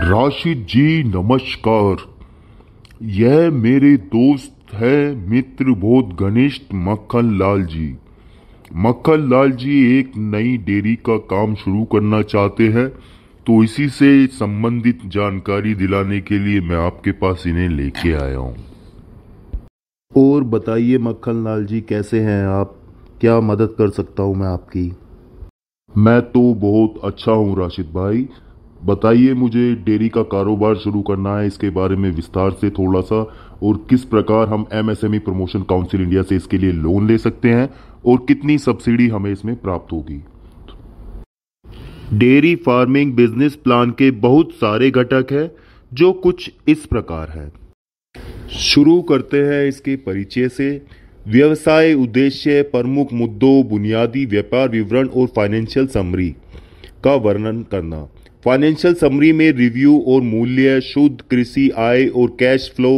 राशिद जी नमस्कार यह मेरे दोस्त है मित्र बोध घनिष्ठ मक्खन लाल जी मक्खन लाल जी एक नई डेयरी का काम शुरू करना चाहते हैं तो इसी से संबंधित जानकारी दिलाने के लिए मैं आपके पास इन्हें लेके आया हूँ और बताइए मक्खन लाल जी कैसे हैं आप क्या मदद कर सकता हूँ मैं आपकी मैं तो बहुत अच्छा हूँ राशिद भाई बताइए मुझे डेयरी का कारोबार शुरू करना है इसके बारे में विस्तार से थोड़ा सा और किस प्रकार हम एमएसएमई प्रमोशन काउंसिल इंडिया से इसके लिए लोन ले सकते हैं और कितनी सब्सिडी हमें इसमें प्राप्त होगी डेयरी फार्मिंग बिजनेस प्लान के बहुत सारे घटक हैं जो कुछ इस प्रकार है शुरू करते हैं इसके परिचय से व्यवसाय उद्देश्य प्रमुख मुद्दों बुनियादी व्यापार विवरण और फाइनेंशियल समरी का वर्णन करना फाइनेंशियल समरी में रिव्यू और मूल्य शुद्ध कृषि आय और कैश फ्लो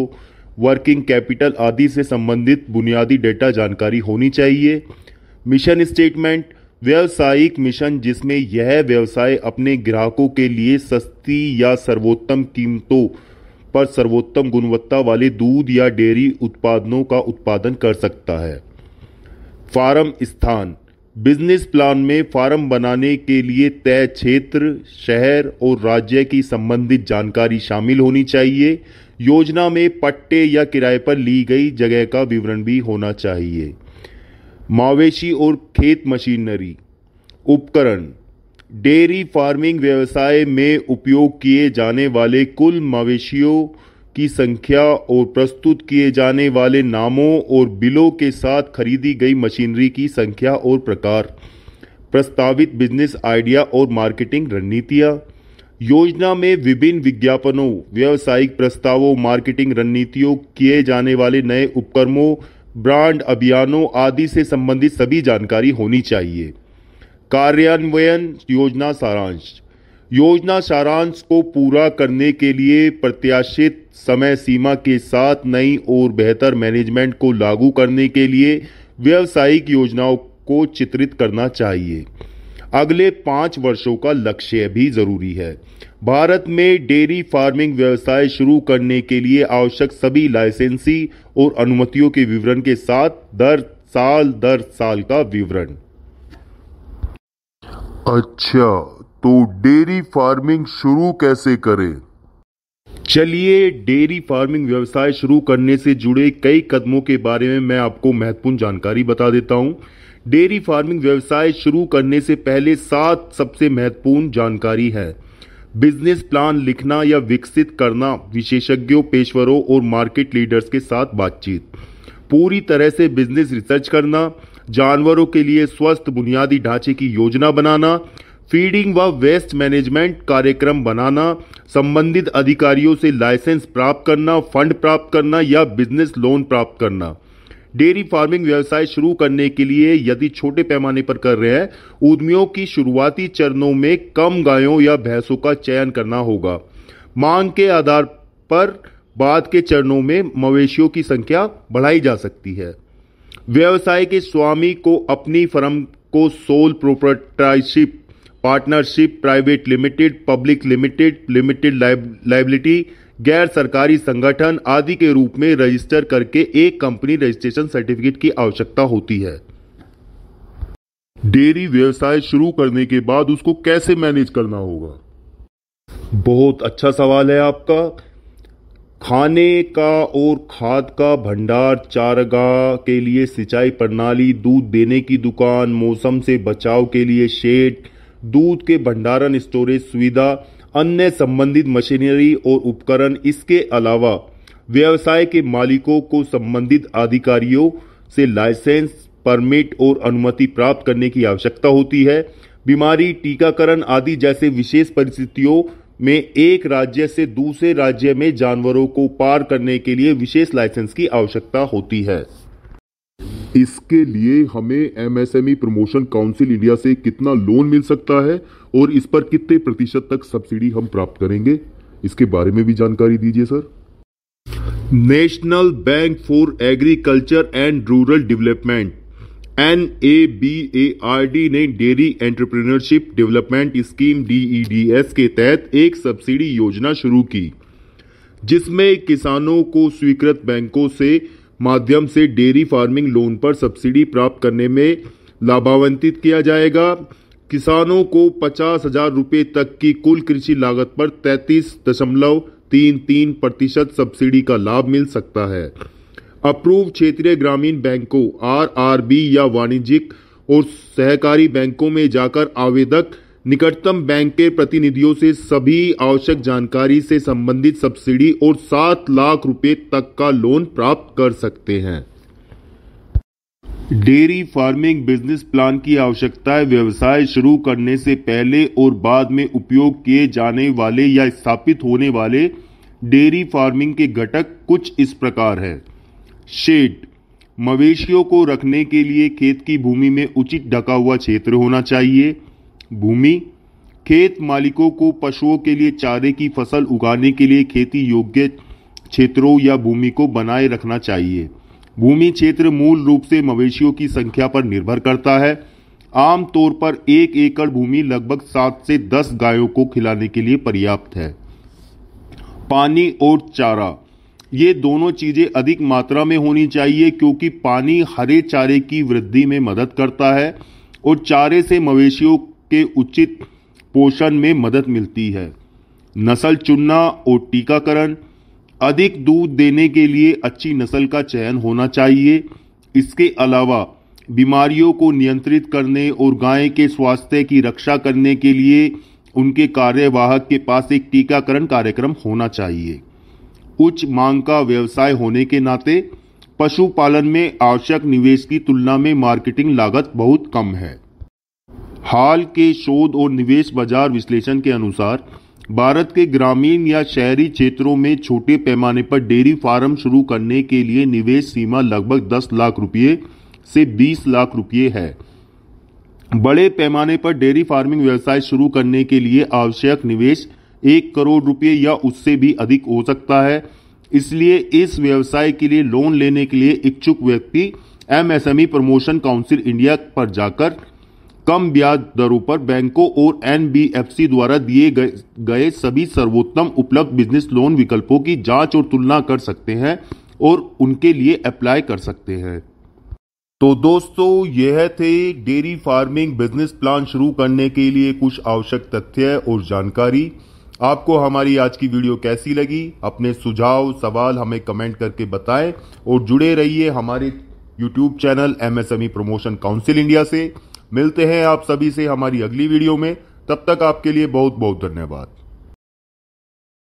वर्किंग कैपिटल आदि से संबंधित बुनियादी डेटा जानकारी होनी चाहिए मिशन स्टेटमेंट व्यावसायिक मिशन जिसमें यह व्यवसाय अपने ग्राहकों के लिए सस्ती या सर्वोत्तम कीमतों पर सर्वोत्तम गुणवत्ता वाले दूध या डेयरी उत्पादनों का उत्पादन कर सकता है फार्म स्थान बिजनेस प्लान में फार्म बनाने के लिए तय क्षेत्र शहर और राज्य की संबंधित जानकारी शामिल होनी चाहिए योजना में पट्टे या किराए पर ली गई जगह का विवरण भी होना चाहिए मवेशी और खेत मशीनरी उपकरण डेयरी फार्मिंग व्यवसाय में उपयोग किए जाने वाले कुल मवेशियों की संख्या और प्रस्तुत किए जाने वाले नामों और बिलों के साथ खरीदी गई मशीनरी की संख्या और प्रकार प्रस्तावित बिजनेस आइडिया और मार्केटिंग रणनीतियाँ योजना में विभिन्न विज्ञापनों व्यावसायिक प्रस्तावों मार्केटिंग रणनीतियों किए जाने वाले नए उपक्रमों ब्रांड अभियानों आदि से संबंधित सभी जानकारी होनी चाहिए कार्यान्वयन योजना सारांश योजना सारांश को पूरा करने के लिए प्रत्याशित समय सीमा के साथ नई और बेहतर मैनेजमेंट को लागू करने के लिए व्यावसायिक योजनाओं को चित्रित करना चाहिए अगले पाँच वर्षों का लक्ष्य भी जरूरी है भारत में डेयरी फार्मिंग व्यवसाय शुरू करने के लिए आवश्यक सभी लाइसेंसी और अनुमतियों के विवरण के साथ दर साल दर साल का विवरण अच्छा तो डेयरी फार्मिंग शुरू कैसे करें चलिए डेयरी फार्मिंग व्यवसाय शुरू करने से जुड़े कई कदमों के बारे में मैं आपको महत्वपूर्ण जानकारी बता देता हूं डेयरी फार्मिंग व्यवसाय शुरू करने से पहले सात सबसे महत्वपूर्ण जानकारी है बिजनेस प्लान लिखना या विकसित करना विशेषज्ञों पेशवरों और मार्केट लीडर्स के साथ बातचीत पूरी तरह से बिजनेस रिसर्च करना जानवरों के लिए स्वस्थ बुनियादी ढांचे की योजना बनाना फीडिंग व वेस्ट मैनेजमेंट कार्यक्रम बनाना संबंधित अधिकारियों से लाइसेंस प्राप्त करना फंड प्राप्त करना या बिजनेस लोन प्राप्त करना डेयरी फार्मिंग व्यवसाय शुरू करने के लिए यदि छोटे पैमाने पर कर रहे हैं उद्यमियों की शुरुआती चरणों में कम गायों या भैंसों का चयन करना होगा मांग के आधार पर बाद के चरणों में मवेशियों की संख्या बढ़ाई जा सकती है व्यवसाय के स्वामी को अपनी फर्म को sole proprietorship partnership private limited public limited limited liability गैर सरकारी संगठन आदि के रूप में रजिस्टर करके एक कंपनी रजिस्ट्रेशन सर्टिफिकेट की आवश्यकता होती है डेयरी व्यवसाय शुरू करने के बाद उसको कैसे मैनेज करना होगा बहुत अच्छा सवाल है आपका खाने का और खाद का भंडार चारगाह के लिए सिंचाई प्रणाली दूध देने की दुकान मौसम से बचाव के लिए शेड दूध के भंडारण स्टोरेज सुविधा अन्य संबंधित मशीनरी और उपकरण इसके अलावा व्यवसाय के मालिकों को संबंधित अधिकारियों से लाइसेंस परमिट और अनुमति प्राप्त करने की आवश्यकता होती है बीमारी टीकाकरण आदि जैसे विशेष परिस्थितियों में एक राज्य से दूसरे राज्य में जानवरों को पार करने के लिए विशेष लाइसेंस की आवश्यकता होती है इसके लिए हमें एमएसएमई प्रमोशन काउंसिल इंडिया से कितना लोन मिल सकता है और इस पर कितने प्रतिशत तक सब्सिडी हम प्राप्त करेंगे इसके बारे में भी जानकारी दीजिए sir national bank for agriculture and rural development N A B A R D ने dairy entrepreneurship development scheme DEDS के तहत एक सब्सिडी योजना शुरू की जिसमें किसानों को स्वीकृत बैंकों से माध्यम से डेयरी फार्मिंग लोन पर सब्सिडी प्राप्त करने में लाभान्वित किया जाएगा किसानों को पचास हजार रुपये तक की कुल कृषि लागत पर तैंतीस दशमलव तीन तीन प्रतिशत सब्सिडी का लाभ मिल सकता है अप्रूव क्षेत्रीय ग्रामीण बैंकों आरआरबी या वाणिज्यिक और सहकारी बैंकों में जाकर आवेदक निकटतम बैंक के प्रतिनिधियों से सभी आवश्यक जानकारी से संबंधित सब्सिडी और सात लाख रुपए तक का लोन प्राप्त कर सकते हैं डेयरी फार्मिंग बिजनेस प्लान की आवश्यकता व्यवसाय शुरू करने से पहले और बाद में उपयोग किए जाने वाले या स्थापित होने वाले डेयरी फार्मिंग के घटक कुछ इस प्रकार है शेड मवेशियों को रखने के लिए खेत की भूमि में उचित ढका हुआ क्षेत्र होना चाहिए भूमि खेत मालिकों को पशुओं के लिए चारे की फसल उगाने के लिए खेती योग्य क्षेत्रों या भूमि को बनाए रखना चाहिए भूमि क्षेत्र मूल रूप से मवेशियों की संख्या पर निर्भर करता है आमतौर पर एक एकड़ भूमि लगभग सात से दस गायों को खिलाने के लिए पर्याप्त है पानी और चारा ये दोनों चीज़ें अधिक मात्रा में होनी चाहिए क्योंकि पानी हरे चारे की वृद्धि में मदद करता है और चारे से मवेशियों के उचित पोषण में मदद मिलती है नस्ल चुनना और टीकाकरण अधिक दूध देने के लिए अच्छी नस्ल का चयन होना चाहिए इसके अलावा बीमारियों को नियंत्रित करने और गाय के स्वास्थ्य की रक्षा करने के लिए उनके कार्यवाहक के पास एक टीकाकरण कार्यक्रम होना चाहिए उच्च मांग का व्यवसाय होने के नाते पशुपालन में आवश्यक निवेश की तुलना में मार्केटिंग लागत बहुत कम है हाल के शोध और निवेश बाजार विश्लेषण के अनुसार भारत के ग्रामीण या शहरी क्षेत्रों में छोटे पैमाने पर डेयरी फार्म शुरू करने के लिए निवेश सीमा लगभग 10 लाख रुपये से 20 लाख रुपये है बड़े पैमाने पर डेयरी फार्मिंग व्यवसाय शुरू करने के लिए आवश्यक निवेश एक करोड़ रुपये या उससे भी अधिक हो सकता है इसलिए इस व्यवसाय के लिए लोन लेने के लिए इच्छुक व्यक्ति एमएसएमई प्रमोशन काउंसिल इंडिया पर जाकर कम ब्याज दरों पर बैंकों और एनबीएफसी द्वारा दिए गए, सभी सर्वोत्तम उपलब्ध बिजनेस लोन विकल्पों की जांच और तुलना कर सकते हैं और उनके लिए अप्लाई कर सकते हैं तो दोस्तों यह थे डेयरी फार्मिंग बिजनेस प्लान शुरू करने के लिए कुछ आवश्यक तथ्य और जानकारी आपको हमारी आज की वीडियो कैसी लगी अपने सुझाव सवाल हमें कमेंट करके बताएं और जुड़े रहिए हमारे YouTube channel MSME promotion council India से मिलते हैं आप सभी से हमारी अगली वीडियो में तब तक आपके लिए बहुत बहुत धन्यवाद